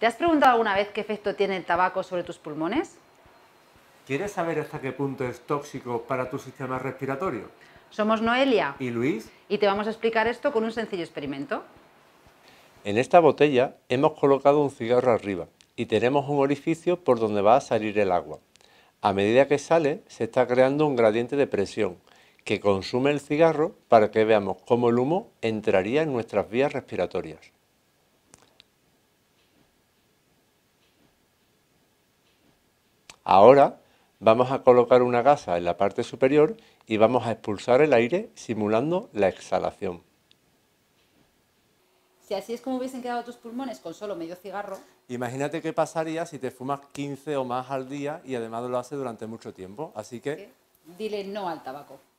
¿Te has preguntado alguna vez qué efecto tiene el tabaco sobre tus pulmones? ¿Quieres saber hasta qué punto es tóxico para tu sistema respiratorio? Somos Noelia y Luis y te vamos a explicar esto con un sencillo experimento. En esta botella hemos colocado un cigarro arriba y tenemos un orificio por donde va a salir el agua. A medida que sale se está creando un gradiente de presión que consume el cigarro para que veamos cómo el humo entraría en nuestras vías respiratorias. Ahora vamos a colocar una gasa en la parte superior y vamos a expulsar el aire simulando la exhalación. Si así es como hubiesen quedado tus pulmones con solo medio cigarro. Imagínate qué pasaría si te fumas 15 o más al día y además lo haces durante mucho tiempo. Así que... Dile no al tabaco.